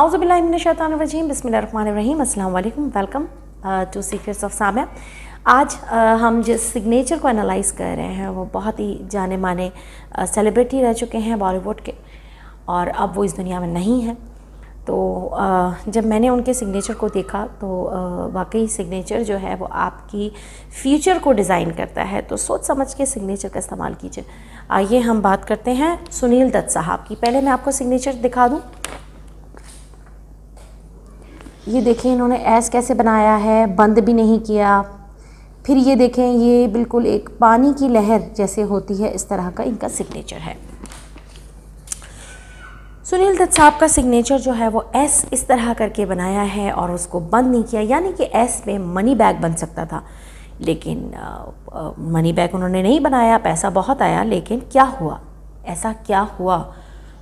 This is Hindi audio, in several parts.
आउज़बिल्लाशतरजीम बसमीम अल्लाम welcome to secrets of Samiya आज आ, uh, हम जिस सिग्नेचर को एनालाइज कर रहे हैं वो बहुत ही जाने माने सेलिब्रिटी uh, रह चुके हैं बॉलीवुड के और अब वो इस दुनिया में नहीं हैं तो आ, uh, जब मैंने उनके सिग्नेचर को देखा तो वाकई सिग्नेचर जो है वो आपकी फ्यूचर को डिज़ाइन करता है तो सोच समझ के सिग्नेचर का इस्तेमाल कीजिए आइए हम बात करते हैं सुनील दत्त साहब की पहले मैं आपको सिग्नेचर दिखा दूँ ये देखें इन्होंने ऐस कैसे बनाया है बंद भी नहीं किया फिर ये देखें ये बिल्कुल एक पानी की लहर जैसे होती है इस तरह का इनका सिग्नेचर है सुनील दत्त साहब का सिग्नेचर जो है वो एस इस तरह करके बनाया है और उसको बंद नहीं किया यानी कि एस में मनी बैग बन सकता था लेकिन आ, आ, मनी बैग उन्होंने नहीं बनाया पैसा बहुत आया लेकिन क्या हुआ ऐसा क्या हुआ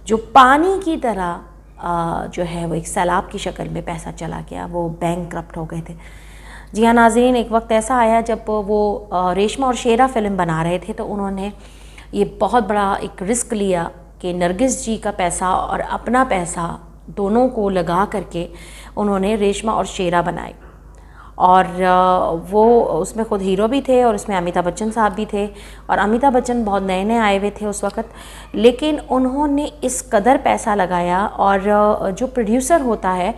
जो पानी की तरह जो है वो एक सैलाब की शक्ल में पैसा चला गया वो बैंक करप्ट हो गए थे जी हाँ नाजरीन एक वक्त ऐसा आया जब वो रेशमा और शेरा फिल्म बना रहे थे तो उन्होंने ये बहुत बड़ा एक रिस्क लिया कि नरगिस जी का पैसा और अपना पैसा दोनों को लगा करके उन्होंने रेशमा और शेरा बनाई और वो उसमें खुद हीरो भी थे और उसमें अमिताभ बच्चन साहब भी थे और अमिताभ बच्चन बहुत नए नए आए हुए थे उस वक्त लेकिन उन्होंने इस कदर पैसा लगाया और जो प्रोड्यूसर होता है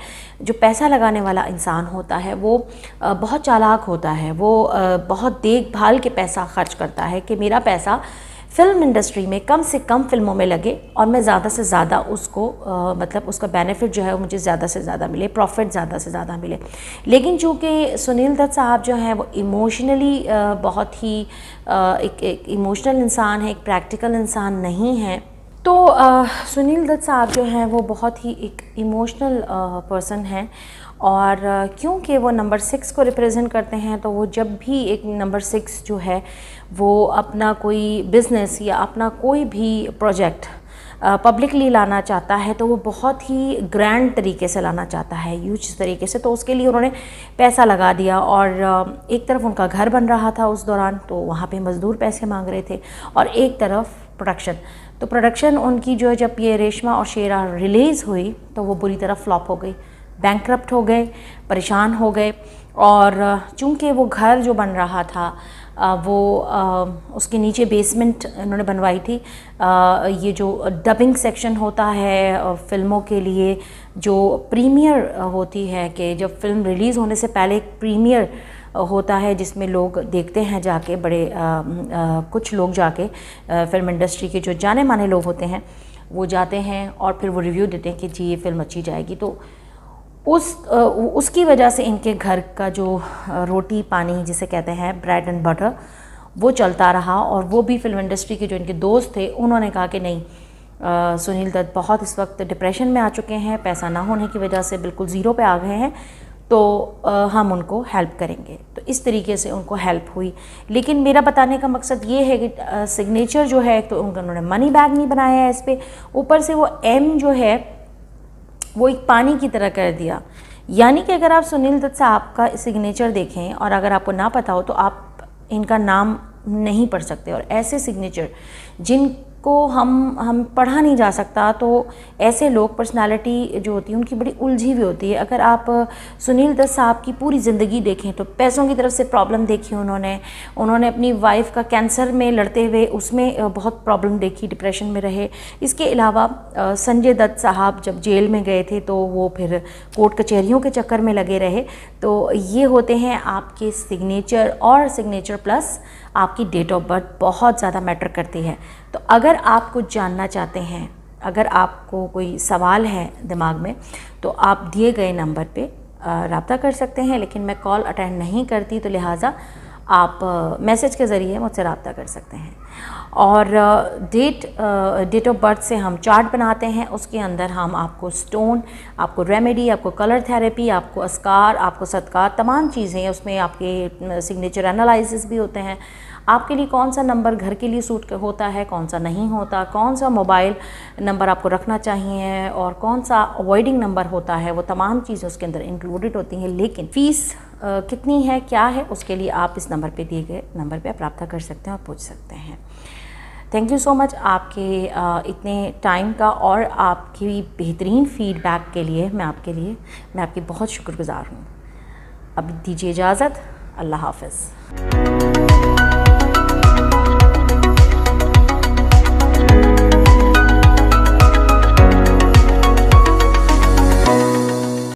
जो पैसा लगाने वाला इंसान होता है वो बहुत चालाक होता है वो बहुत देखभाल के पैसा खर्च करता है कि मेरा पैसा फिल्म इंडस्ट्री में कम से कम फिल्मों में लगे और मैं ज़्यादा से ज़्यादा उसको आ, मतलब उसका बेनिफिट जो है वो मुझे ज़्यादा से ज़्यादा मिले प्रॉफिट ज़्यादा से ज़्यादा मिले लेकिन चूँकि सुनील दत्त साहब जो हैं वो इमोशनली बहुत ही आ, एक, एक इमोशनल इंसान है एक प्रैक्टिकल इंसान नहीं है तो आ, सुनील दत्त साहब जो हैं वो बहुत ही एक इमोशनल पर्सन हैं और क्योंकि वो नंबर सिक्स को रिप्रेजेंट करते हैं तो वो जब भी एक नंबर सिक्स जो है वो अपना कोई बिज़नेस या अपना कोई भी प्रोजेक्ट पब्लिकली लाना चाहता है तो वो बहुत ही ग्रैंड तरीके से लाना चाहता है यूज तरीके से तो उसके लिए उन्होंने पैसा लगा दिया और एक तरफ उनका घर बन रहा था उस दौरान तो वहाँ पे मज़दूर पैसे मांग रहे थे और एक तरफ प्रोडक्शन तो प्रोडक्शन उनकी जो जब ये रेशमा और शेरा रिलीज़ हुई तो वो बुरी तरह फ्लॉप हो गई बैंक्रप्ट हो गए परेशान हो गए और चूंकि वो घर जो बन रहा था वो उसके नीचे बेसमेंट इन्होंने बनवाई थी ये जो डबिंग सेक्शन होता है फिल्मों के लिए जो प्रीमियर होती है कि जब फिल्म रिलीज़ होने से पहले एक प्रीमियर होता है जिसमें लोग देखते हैं जाके बड़े आ, आ, कुछ लोग जाके आ, फिल्म इंडस्ट्री के जो जाने माने लोग होते हैं वो जाते हैं और फिर वो रिव्यू देते हैं कि जी ये फिल्म अच्छी जाएगी तो उस उसकी वजह से इनके घर का जो रोटी पानी जिसे कहते हैं ब्रेड एंड बटर वो चलता रहा और वो भी फिल्म इंडस्ट्री के जो इनके दोस्त थे उन्होंने कहा कि नहीं आ, सुनील दत्त बहुत इस वक्त डिप्रेशन में आ चुके हैं पैसा ना होने की वजह से बिल्कुल ज़ीरो पे आ गए हैं तो आ, हम उनको हेल्प करेंगे तो इस तरीके से उनको हेल्प हुई लेकिन मेरा बताने का मकसद ये है कि सिग्नेचर जो है तो उनका उन्होंने मनी बैग नहीं बनाया है इस पर ऊपर से वो एम जो है वो एक पानी की तरह कर दिया यानी कि अगर आप सुनील दत्त से आपका सिग्नेचर देखें और अगर आपको ना पता हो तो आप इनका नाम नहीं पढ़ सकते और ऐसे सिग्नेचर जिन को हम हम पढ़ा नहीं जा सकता तो ऐसे लोग पर्सनालिटी जो होती है उनकी बड़ी उलझी हुई होती है अगर आप सुनील दत्त साहब की पूरी ज़िंदगी देखें तो पैसों की तरफ से प्रॉब्लम देखी उन्होंने उन्होंने अपनी वाइफ का कैंसर में लड़ते हुए उसमें बहुत प्रॉब्लम देखी डिप्रेशन में रहे इसके अलावा संजय दत्त साहब जब जेल में गए थे तो वो फिर कोर्ट कचहरियों के चक्कर में लगे रहे तो ये होते हैं आपके सिग्नेचर और सिग्नेचर प्लस आपकी डेट ऑफ बर्थ बहुत ज़्यादा मैटर करती है तो अगर अगर आप कुछ जानना चाहते हैं अगर आपको कोई सवाल है दिमाग में तो आप दिए गए नंबर पे रबता कर सकते हैं लेकिन मैं कॉल अटेंड नहीं करती तो लिहाजा आप मैसेज के ज़रिए मुझसे रबता कर सकते हैं और डेट डेट ऑफ बर्थ से हम चार्ट बनाते हैं उसके अंदर हम आपको स्टोन आपको रेमेडी आपको कलर थेरेपी आपको अस्कार आपको सत्कार तमाम चीज़ें उसमें आपके सिग्नेचर एनालिसिस भी होते हैं आपके लिए कौन सा नंबर घर के लिए सूट होता है कौन सा नहीं होता कौन सा मोबाइल नंबर आपको रखना चाहिए और कौन सा अवॉइडिंग नंबर होता है वो तमाम चीज़ें उसके अंदर इंक्लूडेड होती हैं लेकिन फ़ीस कितनी है क्या है उसके लिए आप इस नंबर पे दिए गए नंबर पे आप रब्ता कर सकते हैं और पूछ सकते हैं थैंक यू सो मच आपके इतने टाइम का और आपकी बेहतरीन फ़ीडबैक के लिए मैं आपके लिए मैं आपकी बहुत शुक्रगुजार हूँ अब दीजिए इजाज़त अल्लाह हाफ़